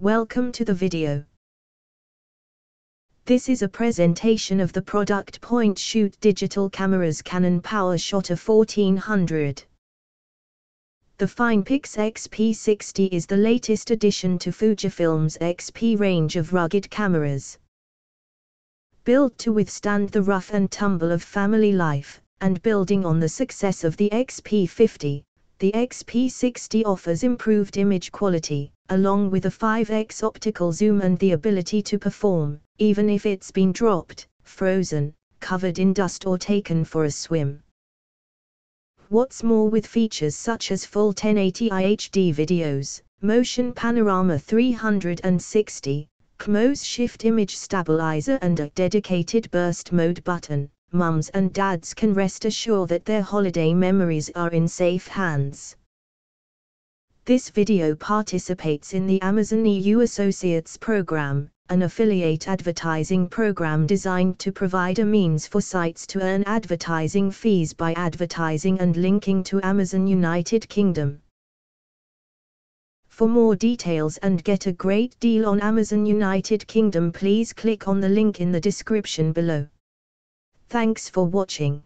Welcome to the video. This is a presentation of the product point shoot digital camera's Canon Powershot a 1400. The Finepix XP60 is the latest addition to Fujifilm's XP range of rugged cameras. Built to withstand the rough and tumble of family life, and building on the success of the XP50, the XP60 offers improved image quality along with a 5x optical zoom and the ability to perform, even if it's been dropped, frozen, covered in dust or taken for a swim. What's more with features such as full 1080i HD videos, motion panorama 360, CMOS shift image stabilizer and a dedicated burst mode button, mums and dads can rest assured that their holiday memories are in safe hands. This video participates in the Amazon EU Associates program, an affiliate advertising program designed to provide a means for sites to earn advertising fees by advertising and linking to Amazon United Kingdom. For more details and get a great deal on Amazon United Kingdom please click on the link in the description below. Thanks for watching.